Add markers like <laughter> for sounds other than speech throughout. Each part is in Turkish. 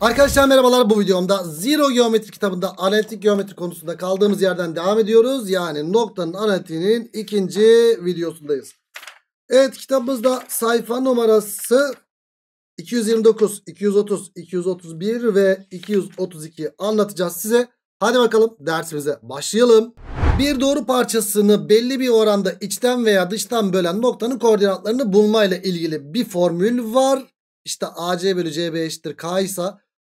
Arkadaşlar merhabalar bu videomda Zero Geometri kitabında analitik geometri konusunda kaldığımız yerden devam ediyoruz. Yani noktanın analitiğinin ikinci videosundayız. Evet kitabımızda sayfa numarası 229, 230, 231 ve 232 anlatacağız size. Hadi bakalım dersimize başlayalım. Bir doğru parçasını belli bir oranda içten veya dıştan bölen noktanın koordinatlarını bulmayla ilgili bir formül var. İşte AC bölü CB eşittir K ise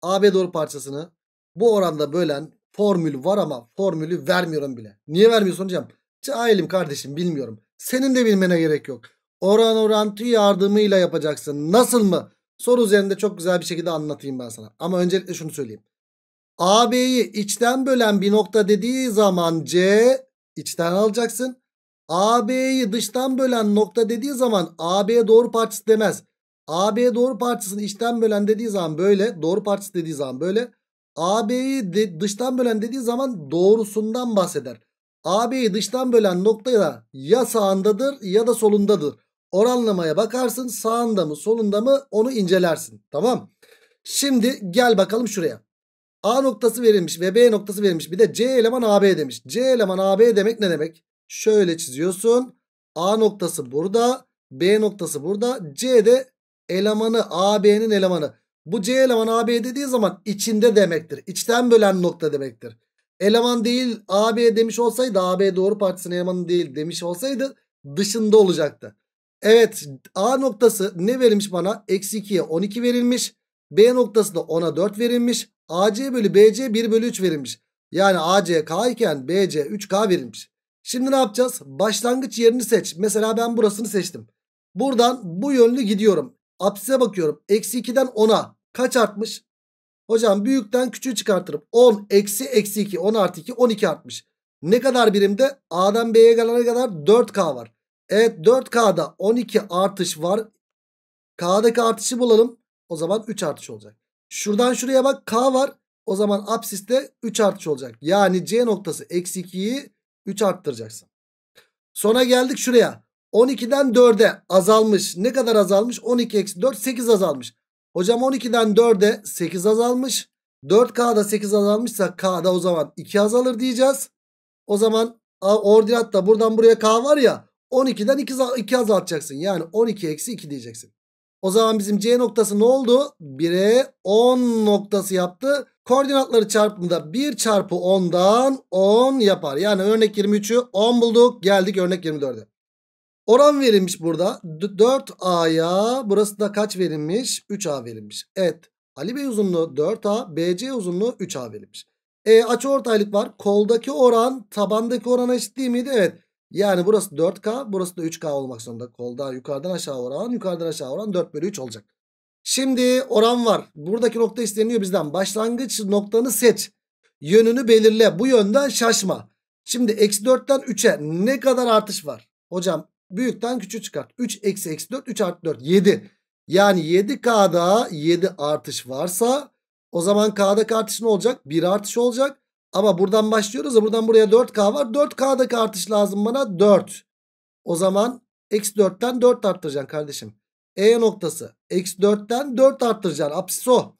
AB doğru parçasını bu oranda bölen formül var ama formülü vermiyorum bile. Niye vermiyorsun hocam? Cahilim kardeşim bilmiyorum. Senin de bilmene gerek yok. Oran orantı yardımıyla yapacaksın. Nasıl mı? Soru üzerinde çok güzel bir şekilde anlatayım ben sana. Ama öncelikle şunu söyleyeyim. AB'yi içten bölen bir nokta dediği zaman C içten alacaksın. AB'yi dıştan bölen nokta dediği zaman AB doğru parçası demez. AB doğru parçasını içten bölen dediği zaman böyle. Doğru parçası dediği zaman böyle. AB'yi de dıştan bölen dediği zaman doğrusundan bahseder. AB'yi dıştan bölen noktaya da ya sağındadır ya da solundadır. Oranlamaya bakarsın sağında mı solunda mı onu incelersin. Tamam. Şimdi gel bakalım şuraya. A noktası verilmiş ve B noktası verilmiş. Bir de C eleman AB demiş. C eleman AB demek ne demek? Şöyle çiziyorsun. A noktası burada. B noktası burada. C de elemanı AB'nin elemanı. Bu C elemanı AB dediği zaman içinde demektir. İçten bölen nokta demektir. Eleman değil AB demiş olsaydı AB doğru partisinin elemanı değil demiş olsaydı dışında olacaktı. Evet A noktası ne verilmiş bana? Eksi 2'ye 12 verilmiş. B noktası da 10'a 4 verilmiş. AC bölü BC 1 bölü 3 verilmiş. Yani AC K iken BC 3K verilmiş. Şimdi ne yapacağız? Başlangıç yerini seç. Mesela ben burasını seçtim. Buradan bu yönlü gidiyorum. Apsise bakıyorum. Eksi 2'den 10'a kaç artmış? Hocam büyükten küçüğü çıkartırım. 10 eksi eksi 2 10 artı 2 12 artmış. Ne kadar birimde? A'dan B'ye gelene kadar 4K var. Evet 4K'da 12 artış var. K'daki artışı bulalım. O zaman 3 artış olacak. Şuradan şuraya bak K var. O zaman apsiste 3 artış olacak. Yani C noktası eksi 2'yi 3 arttıracaksın. Sonra geldik şuraya. 12'den 4'e azalmış. Ne kadar azalmış? 12 eksi 4 8 azalmış. Hocam 12'den 4'e 8 azalmış. 4K'da 8 azalmışsa K'da o zaman 2 azalır diyeceğiz. O zaman ordinatta buradan buraya K var ya 12'den 2, 2 azaltacaksın. Yani 12 eksi 2 diyeceksin. O zaman bizim C noktası ne oldu? 1'e 10 noktası yaptı. Koordinatları çarpımında 1 çarpı 10'dan 10 yapar. Yani örnek 23'ü 10 bulduk. Geldik örnek 24'e. Oran verilmiş burada. 4A'ya burası da kaç verilmiş? 3A verilmiş. Evet. Ali Bey uzunluğu 4A, BC uzunluğu 3A verilmiş. E açı ortaylık var. Koldaki oran tabandaki orana eşit değil miydi? Evet. Yani burası 4K, burası da 3K olmak zorunda. Kolda yukarıdan aşağı oran, yukarıdan aşağı oran 4 bölü 3 olacak. Şimdi oran var. Buradaki nokta isteniyor bizden. Başlangıç noktanı seç. Yönünü belirle. Bu yönden şaşma. Şimdi eksi 4'ten 3'e ne kadar artış var? Hocam Büyükten küçük çıkart. 3 eksi eksi 4 3 artı 4 7. Yani 7K'da 7 artış varsa o zaman K'daki artış ne olacak? 1 artış olacak. Ama buradan başlıyoruz da buradan buraya 4K var. 4K'daki artış lazım bana 4. O zaman eksi 4'ten 4 arttıracaksın kardeşim. E noktası. Eksi 4'ten 4 arttıracaksın. Apsis o.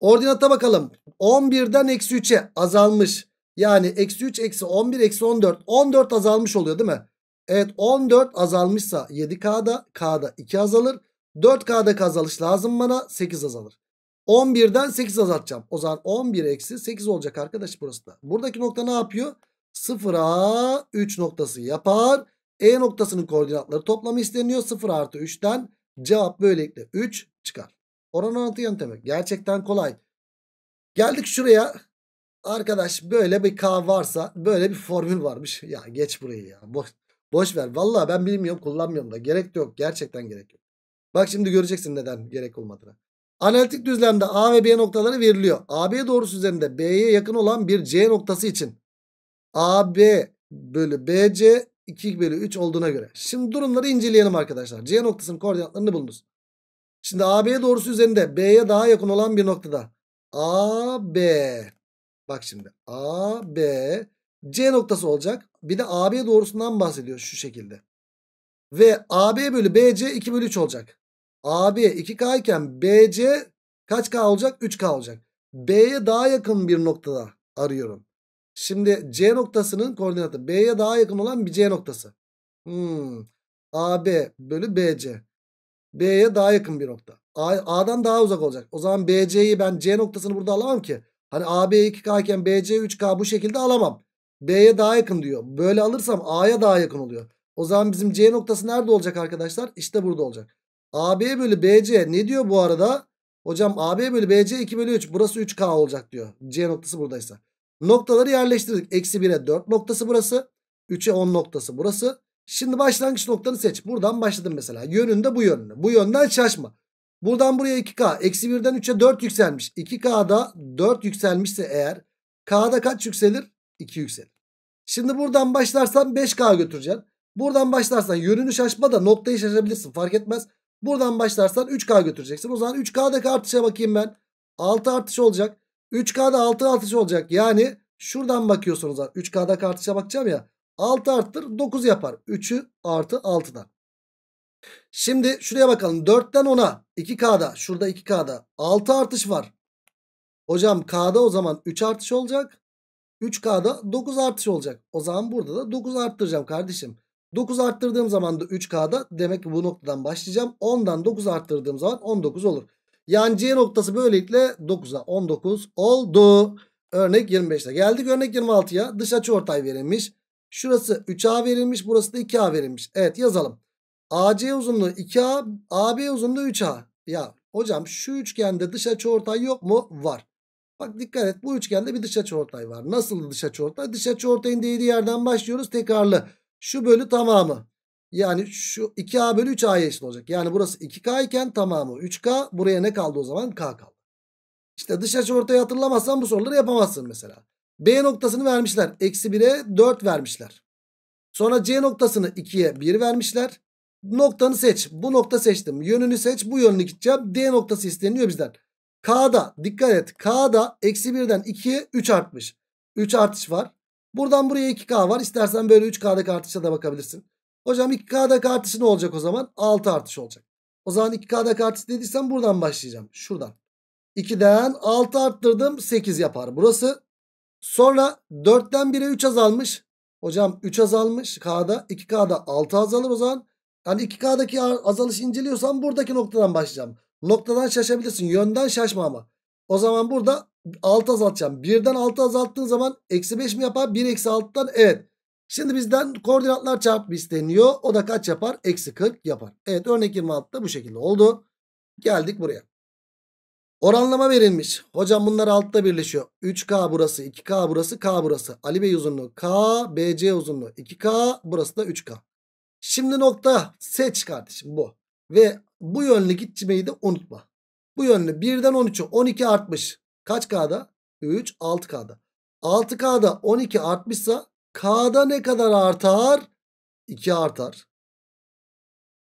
Ordinata bakalım. 11'den eksi 3'e azalmış. Yani eksi 3 eksi 11 eksi 14. 14 azalmış oluyor değil mi? Evet 14 azalmışsa 7K'da K'da 2 azalır. 4K'da kazalış lazım bana 8 azalır. 11'den 8 azaltacağım. O zaman 11 eksi 8 olacak arkadaş burası da. Buradaki nokta ne yapıyor? 0'a 3 noktası yapar. E noktasının koordinatları toplamı isteniyor. 0 artı 3'ten cevap böylelikle 3 çıkar. Oran orantı yöntemi gerçekten kolay. Geldik şuraya. Arkadaş böyle bir K varsa böyle bir formül varmış. Ya geç burayı ya. Boş, Boş ver. Vallahi ben bilmiyorum kullanmıyorum da. Gerek de yok. Gerçekten gerek yok. Bak şimdi göreceksin neden gerek olmadığını. Analitik düzlemde A ve B noktaları veriliyor. AB doğrusu üzerinde B'ye yakın olan bir C noktası için AB bölü BC 2 bölü 3 olduğuna göre. Şimdi durumları inceleyelim arkadaşlar. C noktasının koordinatlarını bulunuz. Şimdi AB doğrusu üzerinde B'ye daha yakın olan bir noktada. AB bak şimdi AB C noktası olacak. Bir de AB doğrusundan bahsediyor şu şekilde. Ve AB bölü BC 2 bölü 3 olacak. AB 2K iken BC kaç K olacak? 3K olacak. B'ye daha yakın bir noktada arıyorum. Şimdi C noktasının koordinatı B'ye daha yakın olan bir C noktası. Hmm. AB bölü BC. B'ye daha yakın bir nokta. A, A'dan daha uzak olacak. O zaman BC'yi ben C noktasını burada alamam ki. Hani AB 2K iken BC 3K bu şekilde alamam. B'ye daha yakın diyor. Böyle alırsam A'ya daha yakın oluyor. O zaman bizim C noktası nerede olacak arkadaşlar? İşte burada olacak. AB bölü BC ne diyor bu arada? Hocam AB bölü BC 2 bölü 3. Burası 3K olacak diyor. C noktası buradaysa. Noktaları yerleştirdik. Eksi 1'e 4 noktası burası. 3'e 10 noktası burası. Şimdi başlangıç noktanı seç. Buradan başladım mesela. Yönünde bu yönüne. Bu yönden şaşma. Buradan buraya 2K. Eksi 1'den 3'e 4 yükselmiş. 2K'da 4 yükselmişse eğer K'da kaç yükselir? 2 yükselir. Şimdi buradan başlarsan 5K götüreceksin. Buradan başlarsan yönünü şaşma da noktayı şaşabilirsin fark etmez. Buradan başlarsan 3K götüreceksin. O zaman 3K'daki artışa bakayım ben. 6 artış olacak. 3K'da 6 artış olacak. Yani şuradan bakıyorsunuz. 3K'daki artışa bakacağım ya. 6 arttır 9 yapar. 3'ü artı 6'dan. Şimdi şuraya bakalım. 4'ten 10'a 2K'da şurada 2K'da 6 artış var. Hocam K'da o zaman 3 artış olacak. 3K'da 9 artış olacak. O zaman burada da 9 arttıracağım kardeşim. 9 arttırdığım zaman da 3K'da demek ki bu noktadan başlayacağım. 10'dan 9 arttırdığım zaman 19 olur. Yani C noktası böylelikle 9'a 19 oldu. Örnek 25'te geldik. Örnek 26'ya dış açı ortay verilmiş. Şurası 3A verilmiş. Burası da 2A verilmiş. Evet yazalım. AC uzunluğu 2A. AB uzunluğu 3A. Ya hocam şu üçgende dış açı ortay yok mu? Var. Bak dikkat et bu üçgende bir dış açıortay var. Nasıl dış açıortay? Dış açıortayın değdiği yerden başlıyoruz tekrarlı. Şu bölü tamamı. Yani şu 2A bölü 3 a eşit olacak. Yani burası 2K iken tamamı 3K. Buraya ne kaldı o zaman? K kaldı. İşte dış açıortayı hatırlamazsan bu soruları yapamazsın mesela. B noktasını vermişler. Eksi 1'e 4 vermişler. Sonra C noktasını 2'ye 1 vermişler. Noktanı seç. Bu nokta seçtim. Yönünü seç. Bu yönünü gideceğim. D noktası isteniyor bizden. K'da dikkat et. K'da eksi 1'den 2'ye 3 artmış. 3 artış var. Buradan buraya 2K var. İstersen böyle 3K'daki artışa da bakabilirsin. Hocam 2K'daki artışı ne olacak o zaman? 6 artış olacak. O zaman 2K'daki artış dediysen buradan başlayacağım. Şuradan. 2'den 6 arttırdım 8 yapar. Burası. Sonra 4'ten 1'e 3 azalmış. Hocam 3 azalmış K'da. 2K'da 6 azalır o zaman. Yani 2K'daki azalış inceliyorsam buradaki noktadan başlayacağım. Noktadan şaşabilirsin. Yönden şaşma ama. O zaman burada 6 azaltacağım. 1'den 6 azalttığın zaman eksi 5 mi yapar? 1 eksi 6'dan evet. Şimdi bizden koordinatlar çarpımı isteniyor. O da kaç yapar? Eksi 40 yapar. Evet örnek 26'da bu şekilde oldu. Geldik buraya. Oranlama verilmiş. Hocam bunlar altta birleşiyor. 3K burası, 2K burası, K burası. Ali Bey uzunluğu K, BC uzunluğu 2K, burası da 3K. Şimdi nokta seç kardeşim bu. Ve bu yönlü gitmeyi de unutma. Bu yönlü 1'den 13'e 12 artmış. Kaç K'da? 3 6K'da. 6K'da 12 artmışsa K'da ne kadar artar? 2 artar.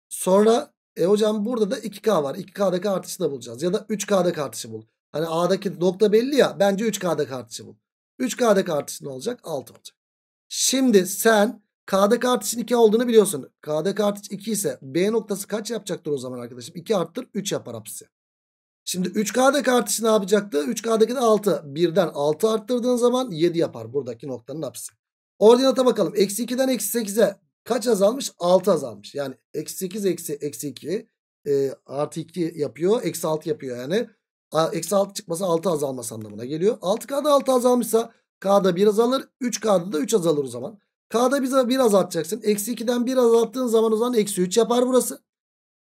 Sonra e hocam burada da 2K var. 2K'daki artışı da bulacağız. Ya da 3K'daki artışı bul. Hani A'daki nokta belli ya. Bence 3K'daki artışı bul. 3K'daki artışı ne olacak? 6 olacak. Şimdi sen K'daki artı 2 olduğunu biliyorsun. K'daki artı 2 ise B noktası kaç yapacaktır o zaman arkadaşım? 2 arttır 3 yapar hapsi. Şimdi 3K'daki artışı ne yapacaktı? 3K'daki de 6. birden 6 arttırdığın zaman 7 yapar buradaki noktanın hapsi. Ordinata bakalım. Eksi 2'den eksi 8'e kaç azalmış? 6 azalmış. Yani eksi 8 eksi eksi 2 e, artı 2 yapıyor. Eksi 6 yapıyor yani. Eksi 6 çıkmasa 6 azalması anlamına geliyor. 6K'da 6 azalmışsa K'da 1 azalır. 3K'da da 3 azalır o zaman. K'da bize 1 azaltacaksın. Eksi 2'den 1 azalttığın zaman o zaman eksi 3 yapar burası.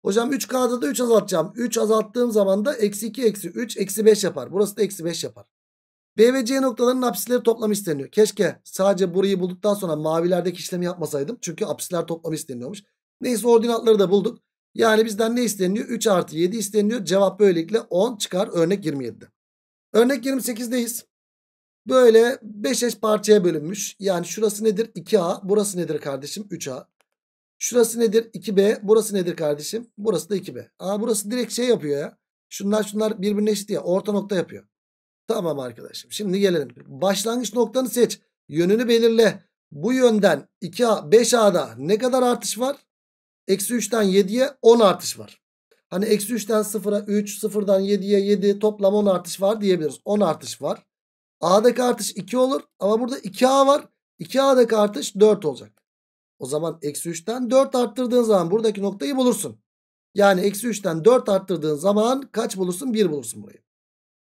Hocam 3K'da da 3 azaltacağım. 3 azalttığım zaman da eksi 2 eksi 3 eksi 5 yapar. Burası da eksi 5 yapar. B ve C noktalarının apsisleri toplamı isteniyor. Keşke sadece burayı bulduktan sonra mavilerdeki işlemi yapmasaydım. Çünkü apsisler toplamı isteniyormuş. Neyse ordinatları da bulduk. Yani bizden ne isteniyor? 3 artı 7 isteniyor. Cevap böylelikle 10 çıkar örnek 27'de. Örnek 28'deyiz. Böyle 5 eş parçaya bölünmüş. Yani şurası nedir? 2A. Burası nedir kardeşim? 3A. Şurası nedir? 2B. Burası nedir kardeşim? Burası da 2B. Aa burası direkt şey yapıyor ya. Şunlar şunlar birbirine eşit ya. Orta nokta yapıyor. Tamam arkadaşım. Şimdi gelelim. Başlangıç noktanı seç. Yönünü belirle. Bu yönden 2A, 5A'da ne kadar artış var? Eksi 3'ten 7'ye 10 artış var. Hani eksi 3'ten 0'a 3, 0'dan 7'ye 7 toplam 10 artış var diyebiliriz. 10 artış var. A'daki artış 2 olur ama burada 2A var. 2A'daki artış 4 olacak. O zaman eksi 3'ten 4 arttırdığın zaman buradaki noktayı bulursun. Yani eksi 3'ten 4 arttırdığın zaman kaç bulursun? 1 bulursun burayı.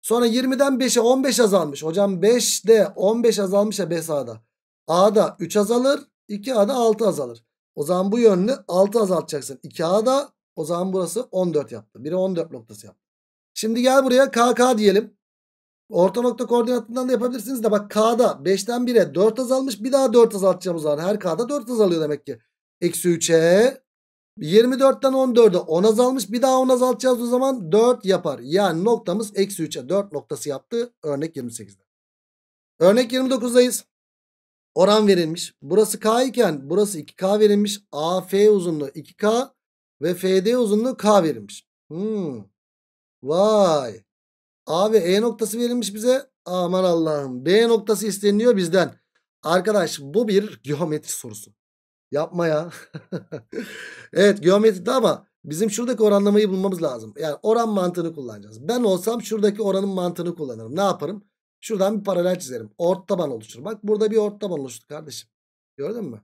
Sonra 20'den 5'e 15 azalmış. Hocam 5'de 15 azalmış ya 5A'da. A'da 3 azalır. 2A'da 6 azalır. O zaman bu yönlü 6 azaltacaksın. 2A'da o zaman burası 14 yaptı. Biri 14 noktası yaptı. Şimdi gel buraya KK diyelim. Orta nokta koordinatından da yapabilirsiniz de bak K'da 5'ten 1'e 4 azalmış. Bir daha 4 azaltacağım o zaman. Her K'da 4 azalıyor demek ki. Eksi 3'e 24'ten 14'e 10 azalmış. Bir daha 10 azaltacağız o zaman 4 yapar. Yani noktamız eksi 3'e 4 noktası yaptı. Örnek 28'de. Örnek 29'dayız. Oran verilmiş. Burası K iken burası 2K verilmiş. AF uzunluğu 2K ve FD uzunluğu K verilmiş. Hmm. Vay. A ve E noktası verilmiş bize. Aman Allah'ım. B noktası isteniliyor bizden. Arkadaş bu bir geometri sorusu. Yapma ya. <laughs> evet geometride ama bizim şuradaki oranlamayı bulmamız lazım. Yani oran mantığını kullanacağız. Ben olsam şuradaki oranın mantığını kullanırım. Ne yaparım? Şuradan bir paralel çizerim. Ort taban oluşur. Bak burada bir ort taban oluştu kardeşim. Gördün mü?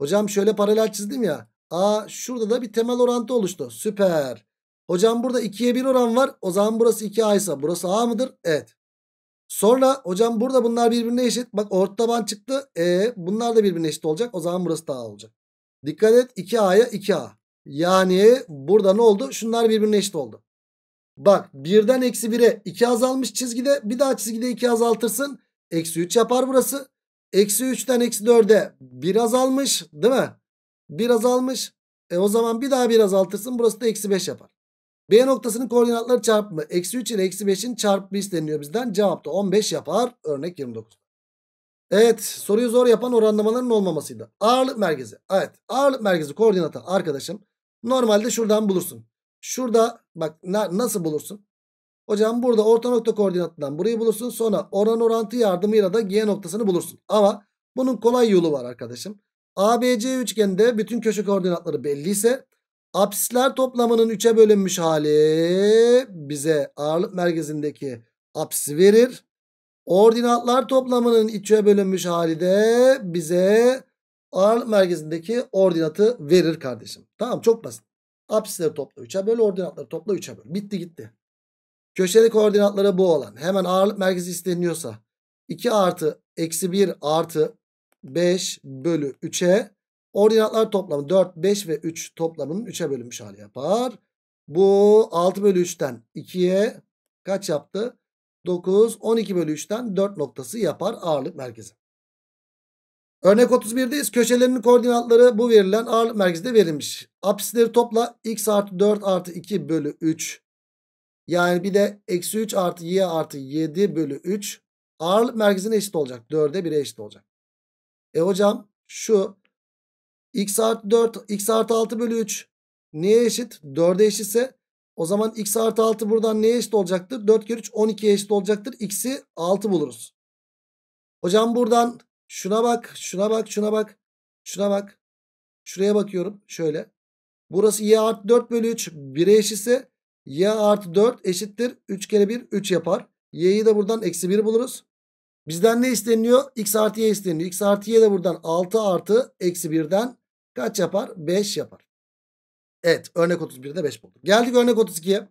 Hocam şöyle paralel çizdim ya. Aa şurada da bir temel orantı oluştu. Süper. Hocam burada 2'ye 1 oran var. O zaman burası 2A ise burası A mıdır? Evet. Sonra hocam burada bunlar birbirine eşit. Bak orta taban çıktı. E, bunlar da birbirine eşit olacak. O zaman burası da A olacak. Dikkat et 2A'ya 2A. Yani burada ne oldu? Şunlar birbirine eşit oldu. Bak birden eksi 1'e 2 azalmış çizgide. Bir daha çizgide 2 azaltırsın. Eksi 3 yapar burası. Eksi 3'ten eksi 4'e 1 azalmış değil mi? 1 azalmış. E o zaman bir daha 1 azaltırsın. Burası da eksi 5 yapar. B noktasının koordinatları çarpımı eksi 3 ile eksi 5'in çarpımı isteniyor bizden. Cevap da 15 yapar. Örnek 29. Evet soruyu zor yapan oranlamaların olmamasıydı. Ağırlık merkezi. Evet ağırlık merkezi koordinatı arkadaşım. Normalde şuradan bulursun. Şurada bak na nasıl bulursun? Hocam burada orta nokta koordinatından burayı bulursun. Sonra oran orantı yardımıyla da G noktasını bulursun. Ama bunun kolay yolu var arkadaşım. ABC üçgeninde bütün köşe koordinatları belli ise Apsisler toplamının 3'e bölünmüş hali bize ağırlık merkezindeki apsisi verir. Ordinatlar toplamının 3'e bölünmüş hali de bize ağırlık merkezindeki ordinatı verir kardeşim. Tamam çok basit. Apsisleri topla 3'e böl, ordinatları topla 3'e böl. Bitti gitti. Köşeli koordinatları bu olan. Hemen ağırlık merkezi isteniyorsa 2 artı eksi 1 artı 5 bölü 3'e Ordinatlar toplamı 4, 5 ve 3 toplamının 3'e bölünmüş hali yapar. Bu 6 bölü 3'ten 2'ye kaç yaptı? 9, 12 bölü 3'ten 4 noktası yapar ağırlık merkezi. Örnek 31'deyiz. Köşelerinin koordinatları bu verilen ağırlık merkezde verilmiş. Apsisleri topla x artı 4 artı 2 bölü 3. Yani bir de eksi 3 artı y artı 7 bölü 3 ağırlık merkezine eşit olacak. 4'e 1'e eşit olacak. E hocam şu x artı 4 x artı 6 bölü 3 neye eşit? 4'e eşitse o zaman x artı 6 buradan neye eşit olacaktır? 4 kere 3 12'ye eşit olacaktır. X'i 6 buluruz. Hocam buradan şuna bak, şuna bak, şuna bak, şuna bak. Şuraya bakıyorum şöyle. Burası y artı 4 bölü 3 1'e eşitse y artı 4 eşittir. 3 kere 1 3 yapar. y'yi de buradan eksi 1 buluruz. Bizden ne isteniyor? x artı y isteniyor. x artı y de buradan 6 artı eksi 1'den Kaç yapar? 5 yapar. Evet örnek 31'de 5 bulduk. Geldik örnek 32'ye.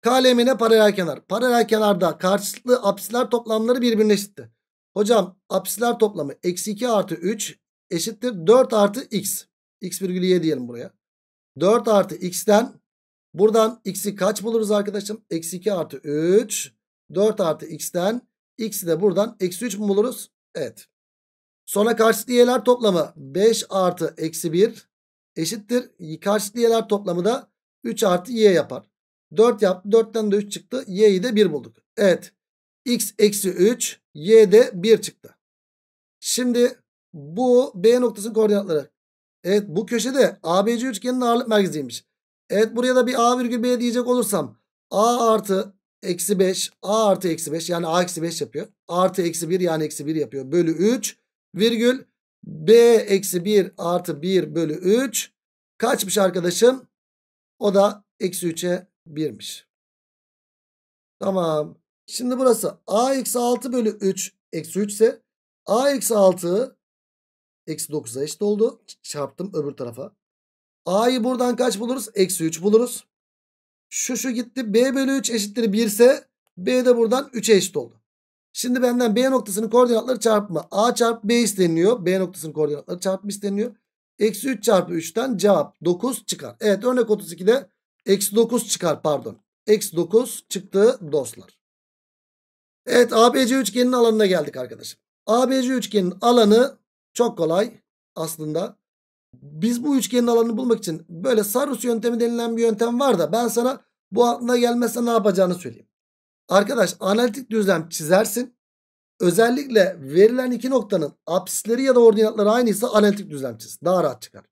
Kalemine paralel kenar. Paralel kenarda karşılıklı apsisler toplamları birbirine eşitti. Hocam apsisler toplamı eksi 2 artı 3 eşittir 4 artı x. x virgülü y diyelim buraya. 4 artı x'ten buradan x'i kaç buluruz arkadaşım? Eksi 2 artı 3. 4 artı x'ten x'i de buradan eksi 3 mu buluruz? Evet. Sonra karşıtlıyeler toplamı 5 artı eksi 1 eşittir. Karşıtlıyeler toplamı da 3 artı y yapar. 4 yaptı. 4'ten de 3 çıktı. y'yi de 1 bulduk. Evet. x eksi 3 y de 1 çıktı. Şimdi bu B noktasının koordinatları. Evet bu köşede ABC üçgenin ağırlık merkeziymiş. Evet buraya da bir A virgül B diyecek olursam A artı eksi 5 A artı eksi 5 yani A eksi 5 yapıyor. Artı eksi 1 yani eksi 1 yapıyor. Bölü 3 virgül b eksi 1 artı 1 bölü 3 kaçmış arkadaşım? O da eksi 3'e 1'miş. Tamam. Şimdi burası a eksi 6 bölü 3 eksi 3 ise a eksi 6 eksi 9'a eşit oldu. Çarptım öbür tarafa. a'yı buradan kaç buluruz? Eksi 3 buluruz. Şu şu gitti. b bölü 3 eşittir 1 ise b de buradan 3'e eşit oldu. Şimdi benden B noktasının koordinatları çarpma. A çarpı B isteniyor. B noktasının koordinatları çarpma isteniyor. Eksi 3 çarpı 3'ten cevap 9 çıkar. Evet örnek 32'de eksi 9 çıkar pardon. Eksi 9 çıktı dostlar. Evet ABC üçgenin alanına geldik arkadaşlar. ABC üçgenin alanı çok kolay aslında. Biz bu üçgenin alanını bulmak için böyle Sarus yöntemi denilen bir yöntem var da ben sana bu aklına gelmezse ne yapacağını söyleyeyim. Arkadaş analitik düzlem çizersin. Özellikle verilen iki noktanın apsisleri ya da ordinatları aynıysa analitik düzlem çiz. Daha rahat çıkar.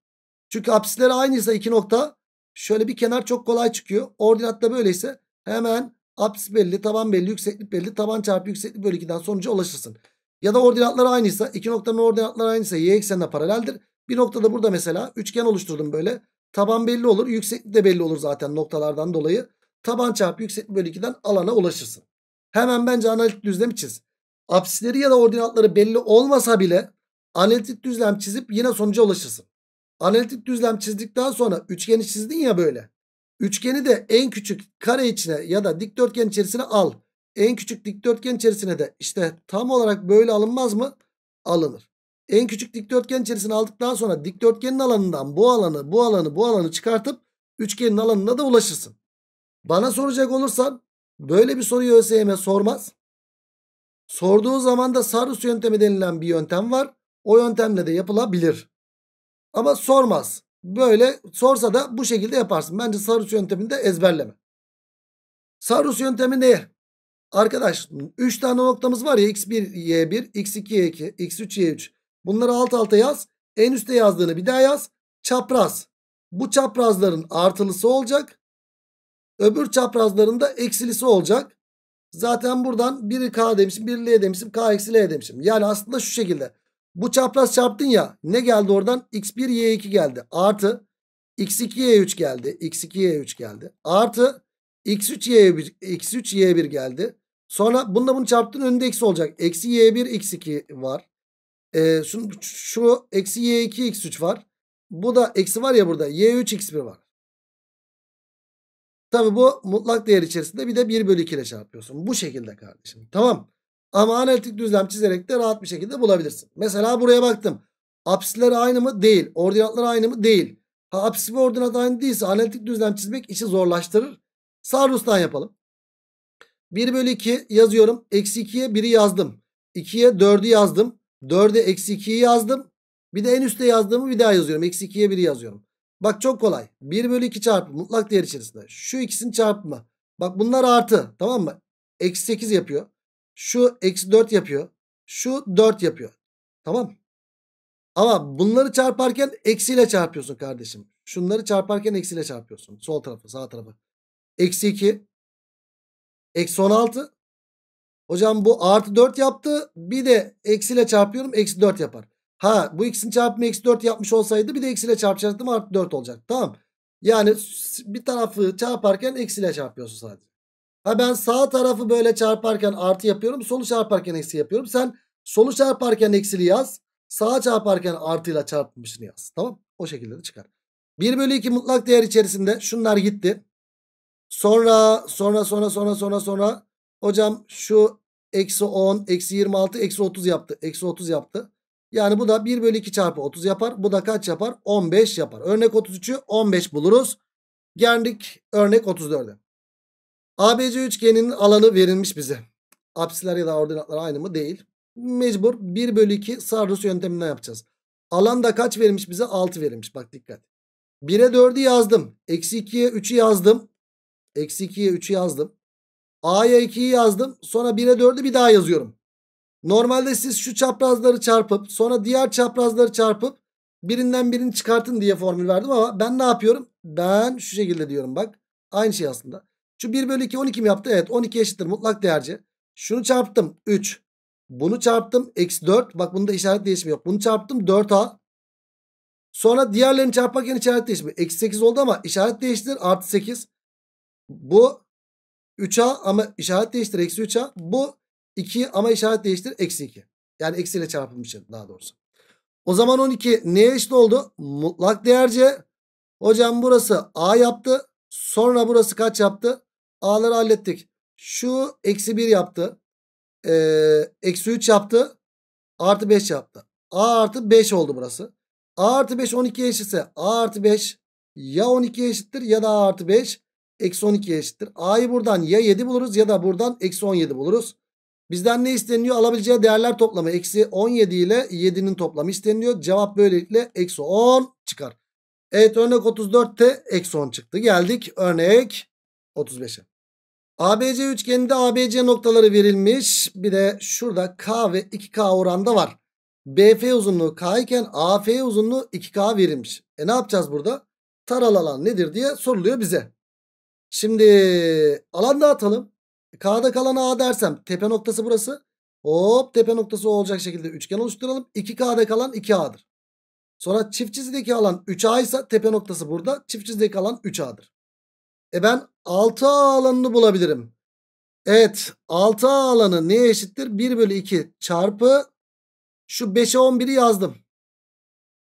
Çünkü apsisleri aynıysa iki nokta şöyle bir kenar çok kolay çıkıyor. Ordinat da böyleyse hemen apsis belli, taban belli, yükseklik belli, taban çarpı yükseklik bölü 2'den sonuca ulaşırsın. Ya da ordinatları aynıysa iki noktanın ordinatları aynıysa y eksenine paraleldir. Bir noktada burada mesela üçgen oluşturdum böyle. Taban belli olur, yükseklik de belli olur zaten noktalardan dolayı taban çarpı yükseklik bölü 2'den alana ulaşırsın. Hemen bence analitik düzlemi çiz. Apsisleri ya da ordinatları belli olmasa bile analitik düzlem çizip yine sonuca ulaşırsın. Analitik düzlem çizdikten sonra üçgeni çizdin ya böyle. Üçgeni de en küçük kare içine ya da dikdörtgen içerisine al. En küçük dikdörtgen içerisine de işte tam olarak böyle alınmaz mı? Alınır. En küçük dikdörtgen içerisine aldıktan sonra dikdörtgenin alanından bu alanı, bu alanı, bu alanı çıkartıp üçgenin alanına da ulaşırsın. Bana soracak olursan böyle bir soruyu ÖSYM sormaz. Sorduğu zaman da Sarus yöntemi denilen bir yöntem var. O yöntemle de yapılabilir. Ama sormaz. Böyle sorsa da bu şekilde yaparsın. Bence Sarus yöntemini de ezberleme. Sarus yöntemi ne? Arkadaş 3 tane noktamız var ya x1, y1, x2, y2, x3, y3. Bunları alt alta yaz. En üste yazdığını bir daha yaz. Çapraz. Bu çaprazların artılısı olacak. Öbür çaprazlarında eksilisi olacak. Zaten buradan biri k demişim, biri l demişim, k eksi l demişim. Yani aslında şu şekilde. Bu çapraz çarptın ya ne geldi oradan? x1 y2 geldi. Artı x2 y3 geldi. x2 y3 geldi. Artı x3 y1 x3 y1 geldi. Sonra bununla bunu çarptın önünde eksi olacak. Eksi y1 x2 var. Ee, şu, şu eksi y2 x3 var. Bu da eksi var ya burada. y3 x1 var. Tabi bu mutlak değer içerisinde bir de 1 bölü 2 ile çarpıyorsun. Bu şekilde kardeşim. Tamam. Ama analitik düzlem çizerek de rahat bir şekilde bulabilirsin. Mesela buraya baktım. Apsisler aynı mı? Değil. Ordinatlar aynı mı? Değil. Ha apsis ve ordinat aynı değilse analitik düzlem çizmek işi zorlaştırır. Sarrus'tan yapalım. 1 bölü 2 yazıyorum. Eksi 2'ye 1'i yazdım. 2'ye 4'ü yazdım. 4'e eksi 2'yi yazdım. Bir de en üstte yazdığımı bir daha yazıyorum. Eksi 2'ye 1'i yazıyorum. Bak çok kolay. 1 bölü 2 çarpı mutlak değer içerisinde. Şu ikisini çarpma. Bak bunlar artı tamam mı? Eksi 8 yapıyor. Şu eksi 4 yapıyor. Şu 4 yapıyor. Tamam Ama bunları çarparken eksiyle çarpıyorsun kardeşim. Şunları çarparken eksiyle çarpıyorsun. Sol tarafı sağ tarafı. Eksi 2. Eksi 16. Hocam bu artı 4 yaptı. Bir de eksiyle çarpıyorum. Eksi 4 yapar. Ha bu x'in çarpımı eksi 4 yapmış olsaydı bir de eksiyle çarpacaktım artı 4 olacak. Tamam. Yani bir tarafı çarparken eksiyle çarpıyorsun sadece. Ha ben sağ tarafı böyle çarparken artı yapıyorum. Solu çarparken eksi yapıyorum. Sen solu çarparken eksili yaz. Sağa çarparken artıyla çarpmışını yaz. Tamam. O şekilde de çıkar. 1 bölü 2 mutlak değer içerisinde şunlar gitti. Sonra sonra sonra sonra sonra sonra hocam şu eksi 10 eksi 26 eksi 30 yaptı. Eksi 30 yaptı. Yani bu da 1 bölü 2 çarpı 30 yapar. Bu da kaç yapar? 15 yapar. Örnek 33'ü 15 buluruz. Geldik örnek 34'e. ABC üçgeninin alanı verilmiş bize. Apsiler ya da ordinatlar aynı mı? Değil. Mecbur 1 bölü 2 sarrus yönteminden yapacağız. Alan da kaç verilmiş bize? 6 verilmiş. Bak dikkat. 1'e 4'ü yazdım. Eksi 2'ye 3'ü yazdım. Eksi 2'ye 3'ü yazdım. A'ya 2'yi yazdım. Sonra 1'e 4'ü bir daha yazıyorum. Normalde siz şu çaprazları çarpıp sonra diğer çaprazları çarpıp birinden birini çıkartın diye formül verdim ama ben ne yapıyorum? Ben şu şekilde diyorum bak. Aynı şey aslında. Şu 1 bölü 2 12 mi yaptı? Evet 12 eşittir mutlak değerci. Şunu çarptım 3. Bunu çarptım eksi 4. Bak bunda işaret değişimi yok. Bunu çarptım 4a. Sonra diğerlerini çarparken işaret değişimi. Eksi 8 oldu ama işaret değiştir artı 8. Bu 3a ama işaret değiştir eksi 3a. Bu 2 ama işaret değiştir. Eksi 2. Yani eksiyle çarpılmış daha doğrusu. O zaman 12 neye eşit oldu? Mutlak değerce. Hocam burası A yaptı. Sonra burası kaç yaptı? A'ları hallettik. Şu eksi 1 yaptı. Ee, eksi 3 yaptı. Artı 5 yaptı. A artı 5 oldu burası. A artı 5 12 eşitse A artı 5 ya 12 eşittir ya da A artı 5 eksi 12 eşittir. A'yı buradan ya 7 buluruz ya da buradan eksi 17 buluruz. Bizden ne isteniyor? Alabileceği değerler toplamı. Eksi 17 ile 7'nin toplamı isteniyor. Cevap böylelikle eksi 10 çıkar. Evet örnek 34'te eksi 10 çıktı. Geldik örnek 35'e. ABC üçgeninde ABC noktaları verilmiş. Bir de şurada K ve 2K oranda var. BF uzunluğu K iken AF uzunluğu 2K verilmiş. E ne yapacağız burada? Taral alan nedir diye soruluyor bize. Şimdi alan dağıtalım. K'da kalan A dersem tepe noktası burası. Hop tepe noktası olacak şekilde üçgen oluşturalım. 2K'da kalan 2A'dır. Sonra çift çizgideki alan 3A ise tepe noktası burada. Çift çizgideki alan 3A'dır. E ben 6A alanını bulabilirim. Evet 6A alanı neye eşittir? 1 bölü 2 çarpı şu 5'e 11'i yazdım.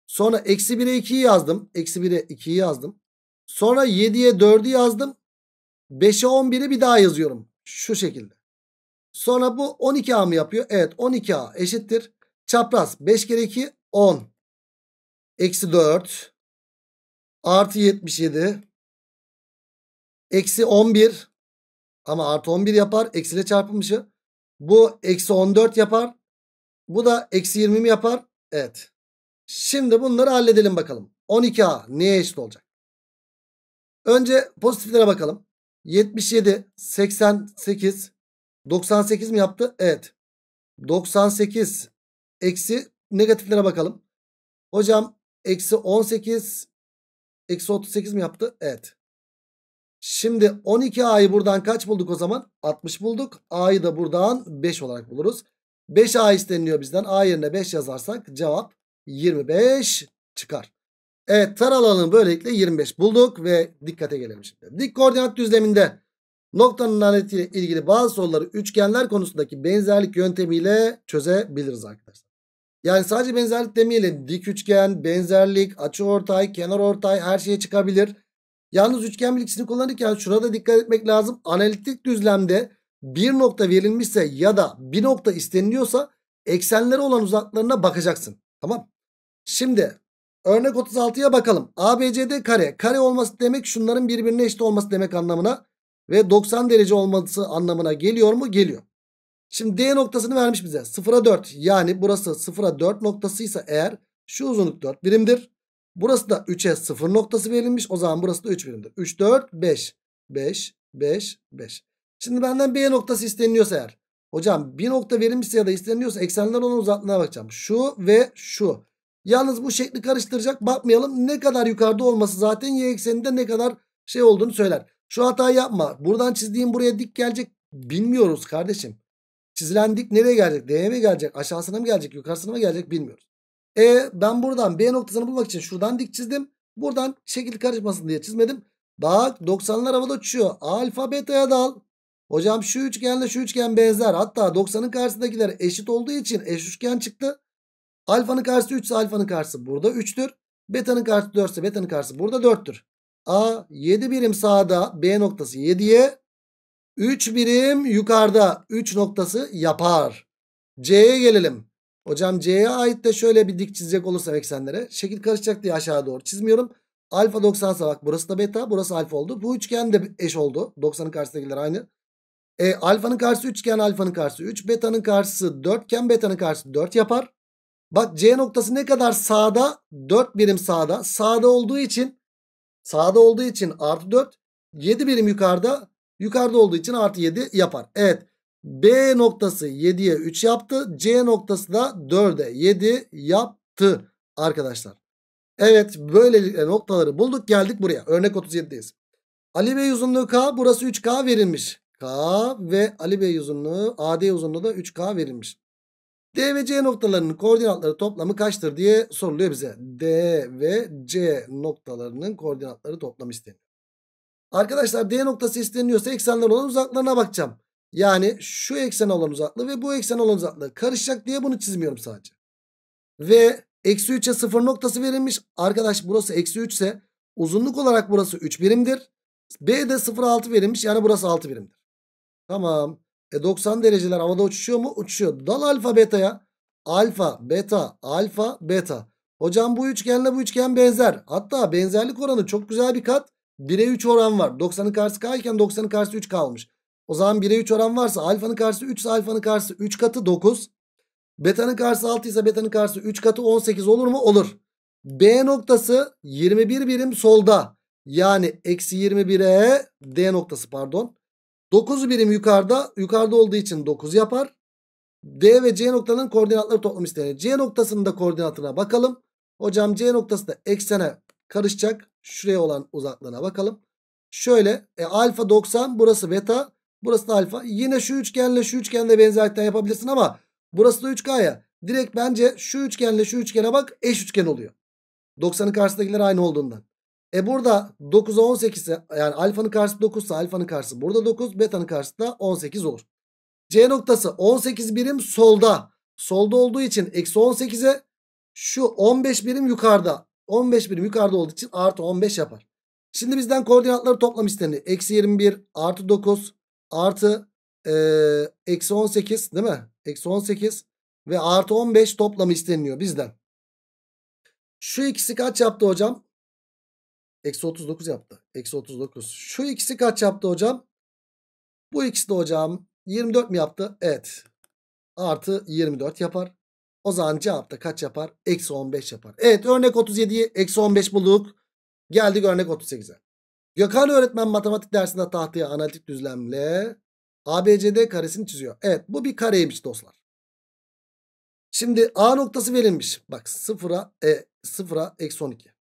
Sonra eksi 1'e 2'yi yazdım. Eksi 1'e 2'yi yazdım. Sonra 7'ye 4'ü yazdım. 5'e 11'i bir daha yazıyorum. Şu şekilde. Sonra bu 12A mı yapıyor? Evet 12A eşittir. Çapraz 5 kere 2 10. Eksi 4. Artı 77. Eksi 11. Ama artı 11 yapar. Eksiyle çarpılmışı. Bu eksi 14 yapar. Bu da eksi 20 mi yapar? Evet. Şimdi bunları halledelim bakalım. 12A neye eşit olacak? Önce pozitiflere bakalım. 77, 88, 98 mi yaptı? Evet. 98 eksi negatiflere bakalım. Hocam eksi 18 eksi 38 mi yaptı? Evet. Şimdi 12a'yı buradan kaç bulduk o zaman? 60 bulduk. A'yı da buradan 5 olarak buluruz. 5a isteniliyor bizden. A yerine 5 yazarsak cevap 25 çıkar. Evet tar böylelikle 25 bulduk ve dikkate gelelim şimdi. Dik koordinat düzleminde noktanın aletiyle ilgili bazı soruları üçgenler konusundaki benzerlik yöntemiyle çözebiliriz arkadaşlar. Yani sadece benzerlik demeyelim. Dik üçgen, benzerlik, açı ortay, kenar ortay her şeye çıkabilir. Yalnız üçgen bilgisini kullanırken şurada dikkat etmek lazım. Analitik düzlemde bir nokta verilmişse ya da bir nokta isteniliyorsa eksenlere olan uzaklarına bakacaksın. Tamam. Şimdi Örnek 36'ya bakalım. ABCD kare. Kare olması demek şunların birbirine eşit olması demek anlamına ve 90 derece olması anlamına geliyor mu? Geliyor. Şimdi D noktasını vermiş bize. 0'a 4 yani burası 0'a 4 noktasıysa eğer şu uzunluk 4 birimdir. Burası da 3'e 0 noktası verilmiş. O zaman burası da 3 birimdir. 3, 4, 5. 5, 5, 5. Şimdi benden B noktası isteniliyorsa eğer. Hocam bir nokta verilmişse ya da isteniliyorsa eksenler olan uzaklığına bakacağım. Şu ve şu. Yalnız bu şekli karıştıracak bakmayalım ne kadar yukarıda olması zaten y ekseninde ne kadar şey olduğunu söyler. Şu hata yapma. Buradan çizdiğim buraya dik gelecek bilmiyoruz kardeşim. Çizilen dik nereye gelecek? D'ye mi gelecek? Aşağısına mı gelecek? Yukarısına mı gelecek? Bilmiyoruz. E ben buradan B noktasını bulmak için şuradan dik çizdim. Buradan şekil karışmasın diye çizmedim. Bak 90'lar havada uçuyor. Alfa beta'ya dal. Hocam şu üçgenle şu üçgen benzer. Hatta 90'ın karşısındakiler eşit olduğu için eş üçgen çıktı. Alfanın karşısı 3 ise alfanın karşısı burada 3'tür. Betanın karşısı 4 ise betanın karşısı burada 4'tür. A 7 birim sağda B noktası 7'ye 3 birim yukarıda 3 noktası yapar. C'ye gelelim. Hocam C'ye ait de şöyle bir dik çizecek olursam eksenlere. Şekil karışacak diye aşağı doğru çizmiyorum. Alfa 90 ise bak burası da beta burası alfa oldu. Bu üçgen de eş oldu. 90'ın karşısındakiler aynı. E, alfanın karşısı 3 iken alfanın karşısı 3. Betanın karşısı 4 iken betanın karşısı 4 yapar. Bak C noktası ne kadar sağda? 4 birim sağda. Sağda olduğu için sağda olduğu için artı 4. 7 birim yukarıda. Yukarıda olduğu için artı 7 yapar. Evet. B noktası 7'ye 3 yaptı. C noktası da 4'e 7 yaptı arkadaşlar. Evet böylelikle noktaları bulduk geldik buraya. Örnek 37'deyiz. Ali Bey uzunluğu K burası 3K verilmiş. K ve Ali Bey uzunluğu AD uzunluğu da 3K verilmiş. D ve C noktalarının koordinatları toplamı kaçtır diye soruluyor bize. D ve C noktalarının koordinatları toplamı isteniyor. Arkadaşlar D noktası isteniyorsa eksenler olan uzaklarına bakacağım. Yani şu eksen olan uzaklığı ve bu eksen olan uzaklığı karışacak diye bunu çizmiyorum sadece. Ve eksi 3'e 0 noktası verilmiş. Arkadaş burası eksi 3 ise uzunluk olarak burası 3 birimdir. B de 0,6 verilmiş yani burası 6 birimdir. Tamam. E 90 dereceler havada uçuşuyor mu? Uçuşuyor. Dal alfa betaya. Alfa, beta, alfa, beta. Hocam bu üçgenle bu üçgen benzer. Hatta benzerlik oranı çok güzel bir kat. 1'e 3 oran var. 90'ın karşısı k iken 90'ın karşısı 3 kalmış. O zaman 1'e 3 oran varsa alfanın karşısı 3 ise alfanın karşısı 3 katı 9. Betanın karşısı 6 ise betanın karşısı 3 katı 18 olur mu? Olur. B noktası 21 birim solda. Yani eksi 21'e D noktası pardon. 9 birim yukarıda. Yukarıda olduğu için 9 yapar. D ve C noktalarının koordinatları toplam isteniyor. C noktasının da koordinatına bakalım. Hocam C noktası da eksene karışacak. Şuraya olan uzaklığına bakalım. Şöyle e, alfa 90 burası beta burası da alfa. Yine şu üçgenle şu üçgenle benzerlikten yapabilirsin ama burası da 3K ya. Direkt bence şu üçgenle şu üçgene bak eş üçgen oluyor. 90'ın karşısındakiler aynı olduğundan. E burada 9'a 18 e, yani alfanın karşısı 9 ise alfanın karşısı burada 9. Betanın karşısı da 18 olur. C noktası 18 birim solda. Solda olduğu için eksi 18'e şu 15 birim yukarıda. 15 birim yukarıda olduğu için artı 15 yapar. Şimdi bizden koordinatları toplam isteniyor. Eksi 21 artı 9 artı e, eksi 18 değil mi? Eksi 18 ve artı 15 toplamı isteniliyor bizden. Şu ikisi kaç yaptı hocam? Eksi 39 yaptı. Eksi 39. Şu ikisi kaç yaptı hocam? Bu ikisi de hocam 24 mi yaptı? Evet. Artı 24 yapar. O zaman cevap da kaç yapar? Eksi 15 yapar. Evet örnek 37'yi eksi 15 bulduk. Geldik örnek 38'e. Gökhan öğretmen matematik dersinde tahtaya analitik düzlemle ABCD karesini çiziyor. Evet bu bir kareymiş dostlar. Şimdi A noktası verilmiş. Bak sıfıra, e, sıfıra eksi 12.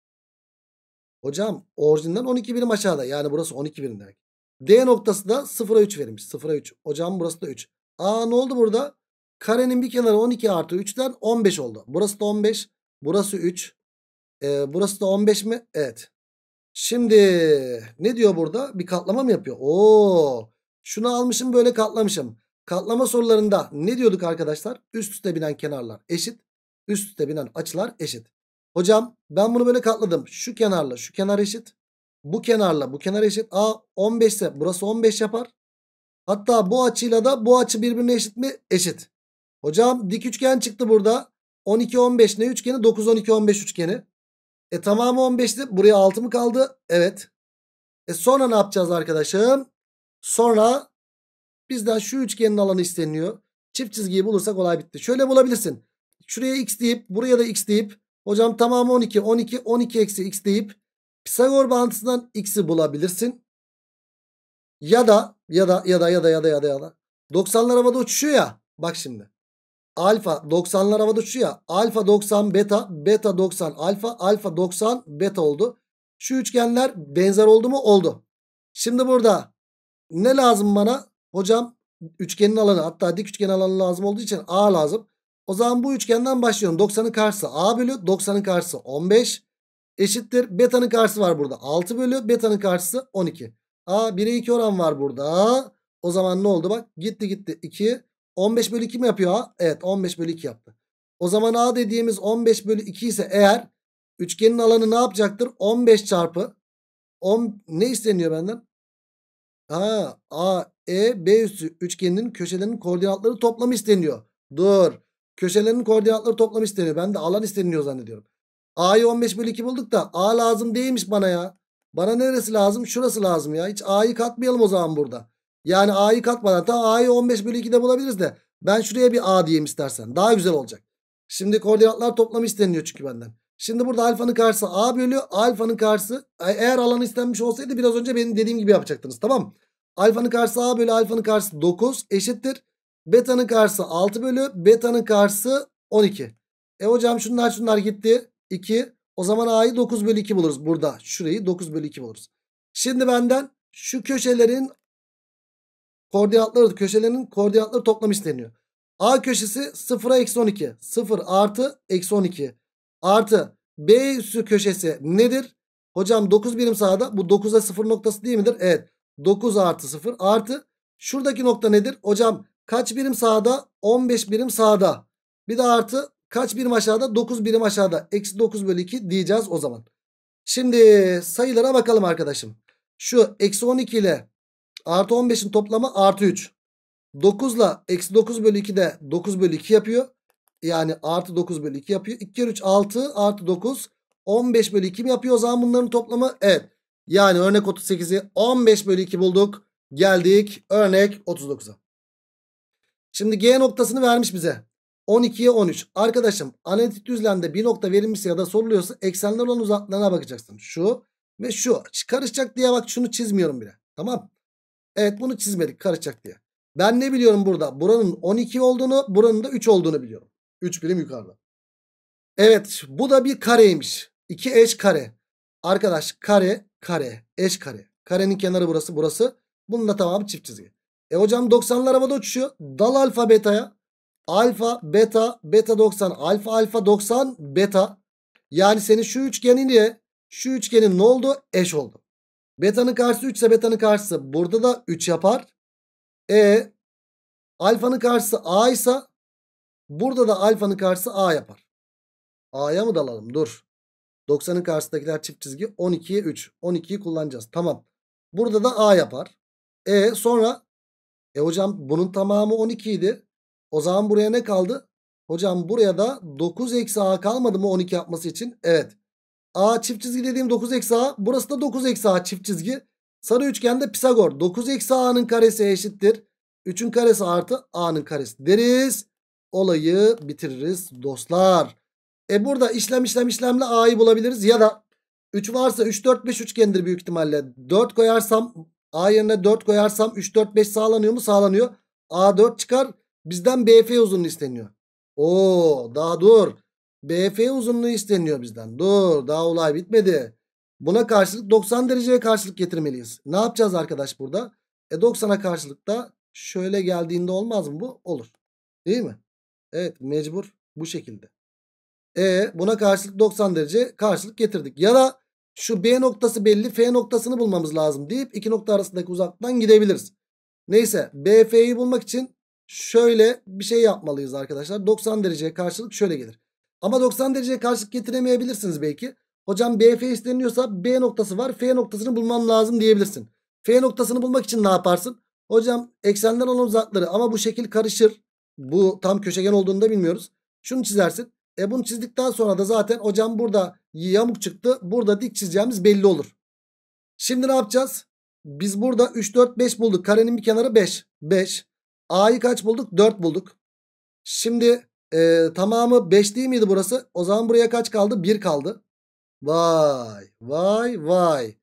Hocam orijinden 12 birim aşağıda. Yani burası 12 birim demek. D noktası da 0'a 3 verilmiş. 0'a 3. Hocam burası da 3. Aa ne oldu burada? Karenin bir kenarı 12 artı 3'ten 15 oldu. Burası da 15. Burası 3. Ee, burası da 15 mi? Evet. Şimdi ne diyor burada? Bir katlama mı yapıyor? Oo. Şunu almışım böyle katlamışım. Katlama sorularında ne diyorduk arkadaşlar? Üst üste binen kenarlar eşit. Üst üste binen açılar eşit. Hocam ben bunu böyle katladım. Şu kenarla şu kenar eşit. Bu kenarla bu kenar eşit. A 15 ise burası 15 yapar. Hatta bu açıyla da bu açı birbirine eşit mi? Eşit. Hocam dik üçgen çıktı burada. 12 15 ne üçgeni? 9 12 15 üçgeni. E tamamı 15'ti. Buraya 6 mı kaldı? Evet. E sonra ne yapacağız arkadaşım? Sonra bizden şu üçgenin alanı isteniyor. Çift çizgiyi bulursak olay bitti. Şöyle bulabilirsin. Şuraya x deyip buraya da x deyip Hocam tamam 12. 12 12 eksi x deyip Pisagor bağıntısından x'i bulabilirsin. Ya da ya da ya da ya da ya da ya da ya da 90'lar havada uçuşuyor ya. Bak şimdi. Alfa 90'lar havada uçuşuyor ya. Alfa 90 beta, beta 90 alfa, alfa 90 beta oldu. Şu üçgenler benzer oldu mu? Oldu. Şimdi burada ne lazım bana? Hocam üçgenin alanı hatta dik üçgen alanı lazım olduğu için A lazım. O zaman bu üçgenden başlıyorum. 90'ın karşısı a bölü 90'ın karşısı 15 eşittir. Beta'nın karşısı var burada 6 bölü beta'nın karşısı 12. A 1'e 2 oran var burada. O zaman ne oldu bak gitti gitti 2. 15 bölü 2 mi yapıyor A? Evet 15 bölü 2 yaptı. O zaman A dediğimiz 15 bölü 2 ise eğer üçgenin alanı ne yapacaktır? 15 çarpı 10, ne isteniyor benden? Ha, A, E, B üssü üçgeninin köşelerinin koordinatları toplamı isteniyor. Dur. Köşelerin koordinatları toplam isteniyor. Ben de alan isteniliyor zannediyorum. A'yı 15 bölü 2 bulduk da A lazım değilmiş bana ya. Bana neresi lazım? Şurası lazım ya. Hiç A'yı katmayalım o zaman burada. Yani A'yı katmadan tam A'yı 15 bölü 2'de bulabiliriz de. Ben şuraya bir A diyeyim istersen. Daha güzel olacak. Şimdi koordinatlar toplamı isteniyor çünkü benden. Şimdi burada alfanın karşısı A bölü alfanın karşısı e, eğer alanı istenmiş olsaydı biraz önce benim dediğim gibi yapacaktınız tamam mı? Alfanın karşısı A bölü alfanın karşısı 9 eşittir. Beta'nın karşısı 6 bölü beta'nın karşısı 12. E hocam şunlar şunlar gitti. 2. O zaman a'yı 9 bölü 2 buluruz burada. Şurayı 9 bölü 2 buluruz. Şimdi benden şu köşelerin koordinatları köşelerin koordinatları toplam isteniyor. A köşesi 0'a eksi 12. 0 artı eksi 12. Artı B üstü köşesi nedir? Hocam 9 birim sağda. Bu 9'a 0 noktası değil midir? Evet. 9 artı 0 artı şuradaki nokta nedir? Hocam Kaç birim sağda? 15 birim sağda. Bir de artı kaç birim aşağıda? 9 birim aşağıda. Eksi 9 bölü 2 diyeceğiz o zaman. Şimdi sayılara bakalım arkadaşım. Şu eksi 12 ile artı 15'in toplamı artı 3. 9 ile eksi 9 bölü 2 de 9 bölü 2 yapıyor. Yani artı 9 bölü 2 yapıyor. 2 kere 3 6 artı 9 15 bölü 2 mi yapıyor o zaman bunların toplamı? Evet. Yani örnek 38'i 15 bölü 2 bulduk. Geldik örnek 39'a. Şimdi G noktasını vermiş bize. 12'ye 13. Arkadaşım analitik düzlemde bir nokta verilmişse ya da soruluyorsa eksenler olan uzaklığına bakacaksın. Şu ve şu. Karışacak diye bak şunu çizmiyorum bile. Tamam. Evet bunu çizmedik karışacak diye. Ben ne biliyorum burada? Buranın 12 olduğunu, buranın da 3 olduğunu biliyorum. 3 birim yukarıda. Evet bu da bir kareymiş. 2 eş kare. Arkadaş kare, kare, eş kare. Karenin kenarı burası, burası. Bunun da tamamı çift çizgi. E hocam 90'lar havada uçuşuyor. Dal alfa betaya. Alfa beta beta 90 alfa alfa 90 beta. Yani senin şu üçgenin diye, şu üçgenin ne oldu? Eş oldu. Beta'nın karşısı 3 ise beta'nın karşısı burada da 3 yapar. E alfanın karşısı A ise burada da alfanın karşısı A yapar. A'ya mı dalalım? Dur. 90'ın karşısındakiler çift çizgi 12'ye 3. 12'yi kullanacağız. Tamam. Burada da A yapar. E sonra e hocam bunun tamamı 12 idi. O zaman buraya ne kaldı? Hocam buraya da 9 eksi a kalmadı mı 12 yapması için? Evet. A çift çizgi dediğim 9 eksi a. Burası da 9 eksi a çift çizgi. Sarı üçgende Pisagor. 9 eksi a'nın karesi eşittir. 3'ün karesi artı a'nın karesi deriz. Olayı bitiririz dostlar. E burada işlem işlem işlemle a'yı bulabiliriz. Ya da 3 varsa 3 4 5 üçgendir büyük ihtimalle. 4 koyarsam A yerine 4 koyarsam 3 4 5 sağlanıyor mu? Sağlanıyor. A4 çıkar. Bizden BF uzunluğu isteniyor. Oo daha dur. BF uzunluğu isteniyor bizden. Dur daha olay bitmedi. Buna karşılık 90 dereceye karşılık getirmeliyiz. Ne yapacağız arkadaş burada? E 90'a karşılık da şöyle geldiğinde olmaz mı bu? Olur. Değil mi? Evet mecbur bu şekilde. E buna karşılık 90 derece karşılık getirdik. Ya da şu B noktası belli. F noktasını bulmamız lazım deyip iki nokta arasındaki uzaktan gidebiliriz. Neyse BF'yi bulmak için şöyle bir şey yapmalıyız arkadaşlar. 90 dereceye karşılık şöyle gelir. Ama 90 dereceye karşılık getiremeyebilirsiniz belki. Hocam BF isteniyorsa B noktası var. F noktasını bulmam lazım diyebilirsin. F noktasını bulmak için ne yaparsın? Hocam eksenden olan uzakları ama bu şekil karışır. Bu tam köşegen olduğunu da bilmiyoruz. Şunu çizersin. E bunu çizdikten sonra da zaten hocam burada yamuk çıktı. Burada dik çizeceğimiz belli olur. Şimdi ne yapacağız? Biz burada 3, 4, 5 bulduk. Karenin bir kenarı 5. 5. A'yı kaç bulduk? 4 bulduk. Şimdi e, tamamı 5 değil miydi burası? O zaman buraya kaç kaldı? 1 kaldı. Vay vay vay.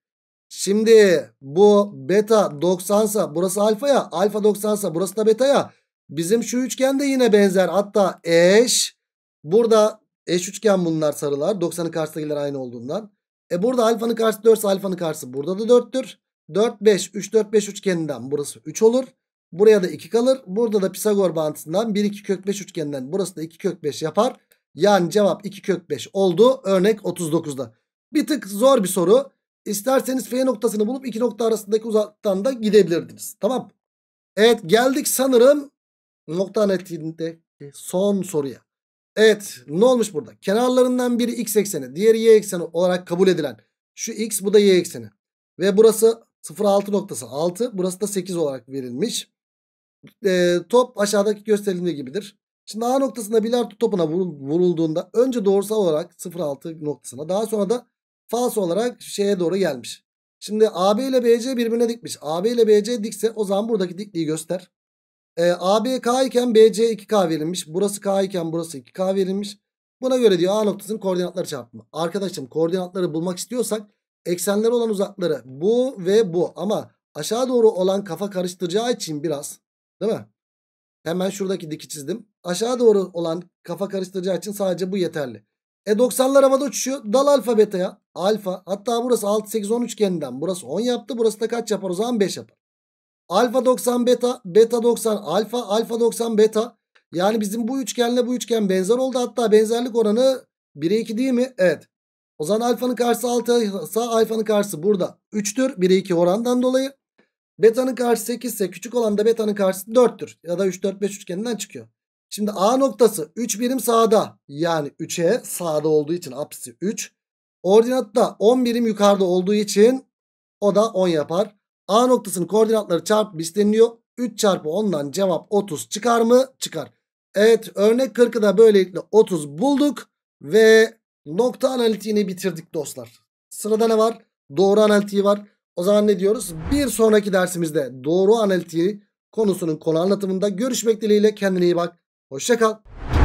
Şimdi bu beta 90 sa burası alfa ya. Alfa 90 sa burası da beta ya. Bizim şu üçgen de yine benzer. Hatta eş Burada eş üçgen bunlar sarılar. 90'ın karşısındakiler aynı olduğundan. E burada alfanın karşısı 4 alfanın karşısı burada da 4'tür. 4, 5, 3, 4, 5 üçgeninden burası 3 olur. Buraya da 2 kalır. Burada da Pisagor bağıntısından 1, 2 kök 5 üçgeninden burası da 2 kök 5 yapar. Yani cevap 2 kök 5 oldu. Örnek 39'da. Bir tık zor bir soru. İsterseniz F noktasını bulup iki nokta arasındaki uzaktan da gidebilirdiniz. Tamam. Evet geldik sanırım nokta netindeki son soruya. Evet ne olmuş burada? Kenarlarından biri x ekseni diğeri y ekseni olarak kabul edilen şu x bu da y ekseni. Ve burası 0,6 noktası 6 burası da 8 olarak verilmiş. E, top aşağıdaki gösterildiği gibidir. Şimdi A noktasında bilardo topuna vurulduğunda önce doğrusal olarak 0,6 noktasına daha sonra da falso olarak şeye doğru gelmiş. Şimdi AB ile BC birbirine dikmiş. AB ile BC dikse o zaman buradaki dikliği göster. E, AB K iken BC 2K verilmiş. Burası K iken burası 2K verilmiş. Buna göre diyor A noktasının koordinatları çarpımı. Arkadaşım koordinatları bulmak istiyorsak eksenleri olan uzakları bu ve bu. Ama aşağı doğru olan kafa karıştıracağı için biraz değil mi? Hemen şuradaki diki çizdim. Aşağı doğru olan kafa karıştıracağı için sadece bu yeterli. E 90'lar havada uçuşuyor. Dal alfa beta ya Alfa. Hatta burası 6, 8, 10 üçgeninden. Burası 10 yaptı. Burası da kaç yapar o zaman? 5 yapar. Alfa 90 beta, beta 90 alfa, alfa 90 beta. Yani bizim bu üçgenle bu üçgen benzer oldu. Hatta benzerlik oranı 1'e 2 değil mi? Evet. O zaman alfanın karşısı 6 ise alfanın karşısı burada 3'tür. 1'e 2 orandan dolayı. Beta'nın karşısı 8 ise küçük olan da beta'nın karşısı 4'tür. Ya da 3, 4, 5 üçgeninden çıkıyor. Şimdi A noktası 3 birim sağda. Yani 3'e sağda olduğu için apsisi 3. Ordinat da 10 birim yukarıda olduğu için o da 10 yapar. A noktasının koordinatları çarpıp isteniyor. 3 çarpı 10'dan cevap 30 çıkar mı? Çıkar. Evet örnek 40'ı da böylelikle 30 bulduk. Ve nokta analitiğini bitirdik dostlar. Sırada ne var? Doğru analitiği var. O zaman ne diyoruz? Bir sonraki dersimizde doğru analitiği konusunun konu anlatımında görüşmek dileğiyle kendine iyi bak. Hoşçakal.